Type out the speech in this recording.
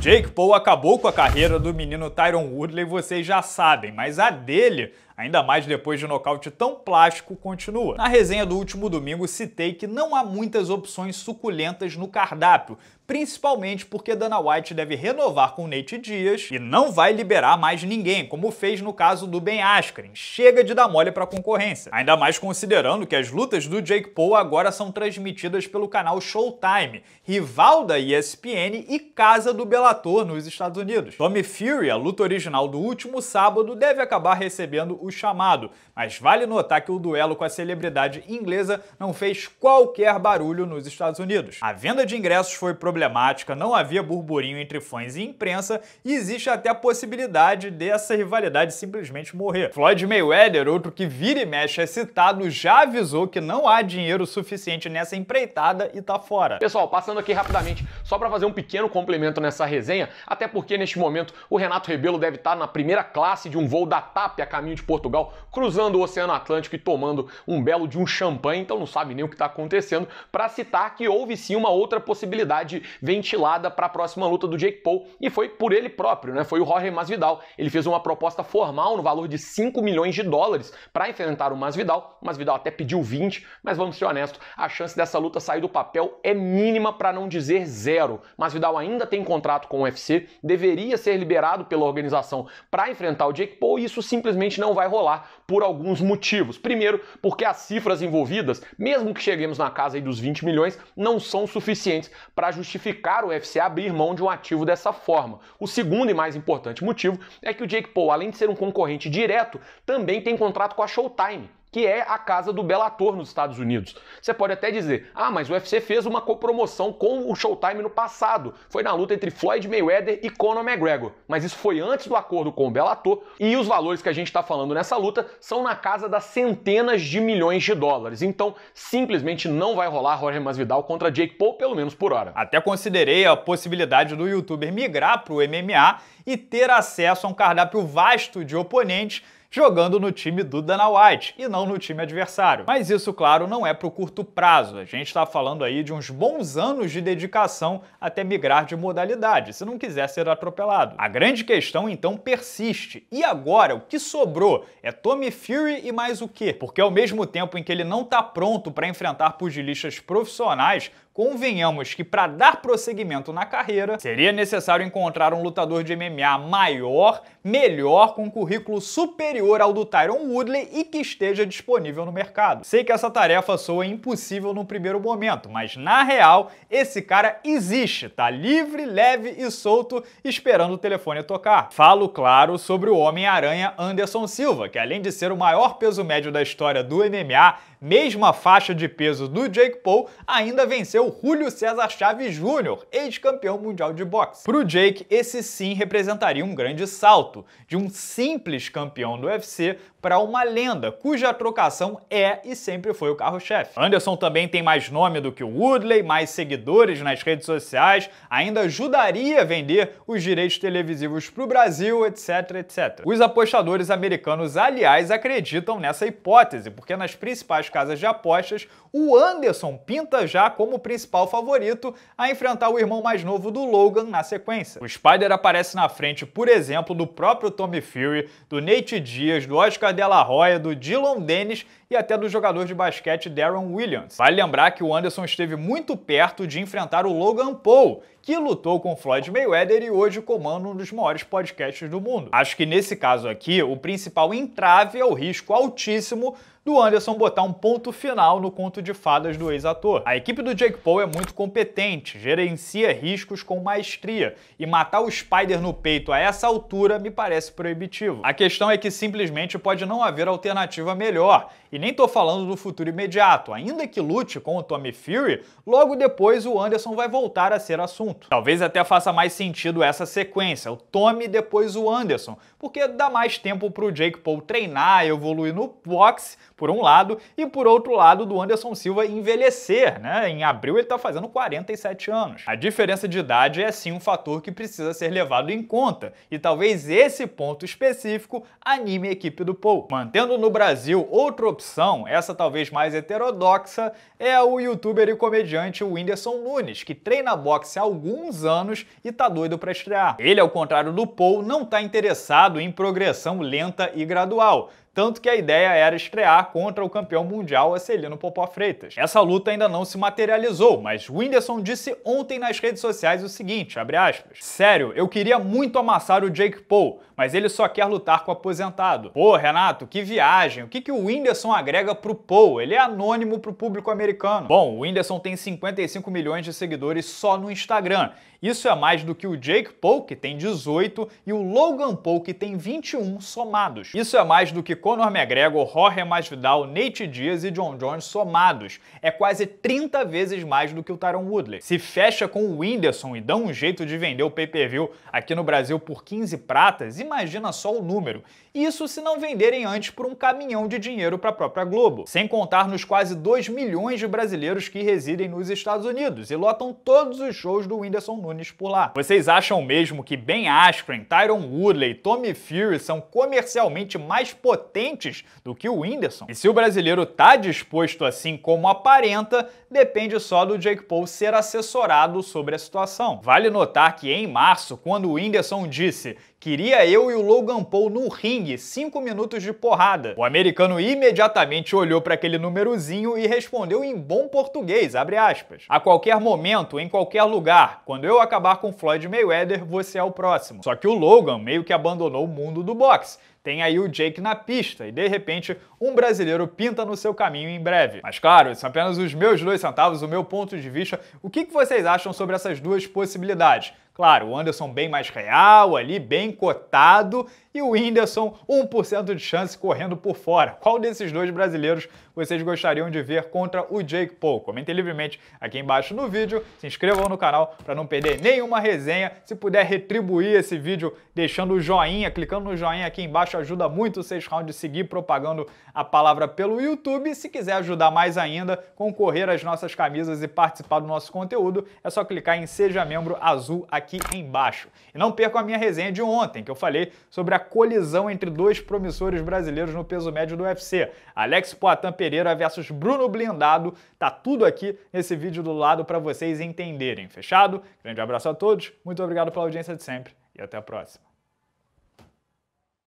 Jake Paul acabou com a carreira do menino Tyron Woodley, vocês já sabem, mas a dele ainda mais depois de um nocaute tão plástico, continua. Na resenha do último domingo, citei que não há muitas opções suculentas no cardápio, principalmente porque Dana White deve renovar com Nate Dias e não vai liberar mais ninguém, como fez no caso do Ben Askren. Chega de dar mole para concorrência. Ainda mais considerando que as lutas do Jake Paul agora são transmitidas pelo canal Showtime, rival da ESPN e casa do Bellator nos Estados Unidos. Tommy Fury, a luta original do último sábado, deve acabar recebendo o chamado, mas vale notar que o duelo com a celebridade inglesa não fez qualquer barulho nos Estados Unidos. A venda de ingressos foi problemática, não havia burburinho entre fãs e imprensa e existe até a possibilidade dessa rivalidade simplesmente morrer. Floyd Mayweather, outro que vira e mexe é citado, já avisou que não há dinheiro suficiente nessa empreitada e tá fora. Pessoal, passando aqui rapidamente, só para fazer um pequeno complemento nessa resenha, até porque neste momento o Renato Rebelo deve estar tá na primeira classe de um voo da TAP a caminho de Porto Portugal, cruzando o Oceano Atlântico e tomando um belo de um champanhe, então não sabe nem o que está acontecendo, para citar que houve sim uma outra possibilidade ventilada para a próxima luta do Jake Paul e foi por ele próprio, né? Foi o Jorge Masvidal. Ele fez uma proposta formal no valor de 5 milhões de dólares para enfrentar o Masvidal. O Masvidal até pediu 20, mas vamos ser honestos, a chance dessa luta sair do papel é mínima para não dizer zero. Masvidal ainda tem contrato com o UFC, deveria ser liberado pela organização para enfrentar o Jake Paul e isso simplesmente não vai vai rolar por alguns motivos. Primeiro, porque as cifras envolvidas, mesmo que cheguemos na casa dos 20 milhões, não são suficientes para justificar o UFC abrir mão de um ativo dessa forma. O segundo e mais importante motivo é que o Jake Paul, além de ser um concorrente direto, também tem contrato com a Showtime que é a casa do Bellator nos Estados Unidos. Você pode até dizer, ah, mas o UFC fez uma copromoção com o Showtime no passado. Foi na luta entre Floyd Mayweather e Conor McGregor. Mas isso foi antes do acordo com o Bellator e os valores que a gente está falando nessa luta são na casa das centenas de milhões de dólares. Então, simplesmente não vai rolar Jorge Masvidal contra Jake Paul, pelo menos por hora. Até considerei a possibilidade do youtuber migrar para o MMA e ter acesso a um cardápio vasto de oponentes jogando no time do Dana White e não no time adversário. Mas isso, claro, não é para o curto prazo. A gente está falando aí de uns bons anos de dedicação até migrar de modalidade, se não quiser ser atropelado. A grande questão então persiste. E agora, o que sobrou? É Tommy Fury e mais o quê? Porque ao mesmo tempo em que ele não está pronto para enfrentar pugilistas profissionais, Convenhamos que para dar prosseguimento na carreira, seria necessário encontrar um lutador de MMA maior, melhor, com um currículo superior ao do Tyron Woodley e que esteja disponível no mercado. Sei que essa tarefa soa impossível no primeiro momento, mas na real, esse cara existe, tá livre, leve e solto, esperando o telefone tocar. Falo, claro, sobre o Homem-Aranha Anderson Silva, que além de ser o maior peso médio da história do MMA, mesma faixa de peso do Jake Paul, ainda venceu Julio César Chaves Jr., ex-campeão mundial de boxe. Para o Jake, esse sim representaria um grande salto, de um simples campeão do UFC para uma lenda, cuja trocação é e sempre foi o carro-chefe. Anderson também tem mais nome do que o Woodley, mais seguidores nas redes sociais, ainda ajudaria a vender os direitos televisivos para o Brasil, etc, etc. Os apostadores americanos, aliás, acreditam nessa hipótese, porque nas principais casas de apostas, o Anderson pinta já como principal principal favorito a enfrentar o irmão mais novo do Logan na sequência. O Spider aparece na frente, por exemplo, do próprio Tommy Fury, do Nate Diaz, do Oscar De La Hoya, do Dylan Dennis e até do jogador de basquete Darren Williams. Vale lembrar que o Anderson esteve muito perto de enfrentar o Logan Paul que lutou com Floyd Mayweather e hoje comanda um dos maiores podcasts do mundo. Acho que nesse caso aqui, o principal entrave é o risco altíssimo do Anderson botar um ponto final no conto de fadas do ex-ator. A equipe do Jake Paul é muito competente, gerencia riscos com maestria, e matar o Spider no peito a essa altura me parece proibitivo. A questão é que simplesmente pode não haver alternativa melhor, e nem tô falando do futuro imediato. Ainda que lute com o Tommy Fury, logo depois o Anderson vai voltar a ser assunto. Talvez até faça mais sentido essa sequência, o Tommy depois o Anderson, porque dá mais tempo para o Jake Paul treinar, evoluir no boxe, por um lado, e por outro lado do Anderson Silva envelhecer, né? Em abril ele está fazendo 47 anos. A diferença de idade é sim um fator que precisa ser levado em conta, e talvez esse ponto específico anime a equipe do Paul. Mantendo no Brasil outra opção, essa talvez mais heterodoxa, é o youtuber e comediante Whindersson Nunes, que treina boxe há alguns anos e tá doido para estrear. Ele, ao contrário do Paul, não tá interessado em progressão lenta e gradual tanto que a ideia era estrear contra o campeão mundial Acelino Popó Freitas. Essa luta ainda não se materializou, mas Whindersson disse ontem nas redes sociais o seguinte, aspas, Sério, eu queria muito amassar o Jake Paul, mas ele só quer lutar com o aposentado. Pô, Renato, que viagem, o que, que o Whindersson agrega pro Paul? Ele é anônimo pro público americano. Bom, o Whindersson tem 55 milhões de seguidores só no Instagram. Isso é mais do que o Jake Paul, que tem 18, e o Logan Paul, que tem 21 somados. Isso é mais do que Conor McGregor, Jorge Masvidal, Nate Diaz e John Jones somados. É quase 30 vezes mais do que o Tyron Woodley. Se fecha com o Whindersson e dá um jeito de vender o pay-per-view aqui no Brasil por 15 pratas, imagina só o número. Isso se não venderem antes por um caminhão de dinheiro para a própria Globo. Sem contar nos quase 2 milhões de brasileiros que residem nos Estados Unidos e lotam todos os shows do Whindersson Nunes por lá. Vocês acham mesmo que Ben Askren, Tyron Woodley, Tommy Fury são comercialmente mais potentes potentes do que o Whindersson. E se o brasileiro tá disposto assim como aparenta, depende só do Jake Paul ser assessorado sobre a situação. Vale notar que em março, quando o Whindersson disse queria eu e o Logan Paul no ringue, cinco minutos de porrada, o americano imediatamente olhou para aquele númerozinho e respondeu em bom português, abre aspas, a qualquer momento, em qualquer lugar, quando eu acabar com Floyd Mayweather, você é o próximo. Só que o Logan meio que abandonou o mundo do boxe, tem aí o Jake na pista e de repente um brasileiro pinta no seu caminho em breve. Mas claro, são é apenas os meus dois centavos, o meu ponto de vista. O que vocês acham sobre essas duas possibilidades? Claro, o Anderson bem mais real ali, bem cotado, e o Whindersson 1% de chance correndo por fora. Qual desses dois brasileiros vocês gostariam de ver contra o Jake Paul? Comentem livremente aqui embaixo no vídeo, se inscrevam no canal para não perder nenhuma resenha. Se puder retribuir esse vídeo deixando o joinha, clicando no joinha aqui embaixo ajuda muito o 6 Round seguir propagando a palavra pelo YouTube. Se quiser ajudar mais ainda, concorrer às nossas camisas e participar do nosso conteúdo, é só clicar em seja membro azul aqui aqui embaixo. E não percam a minha resenha de ontem, que eu falei sobre a colisão entre dois promissores brasileiros no peso médio do UFC. Alex Poitin Pereira versus Bruno Blindado. Tá tudo aqui nesse vídeo do lado para vocês entenderem. Fechado? Grande abraço a todos, muito obrigado pela audiência de sempre e até a próxima.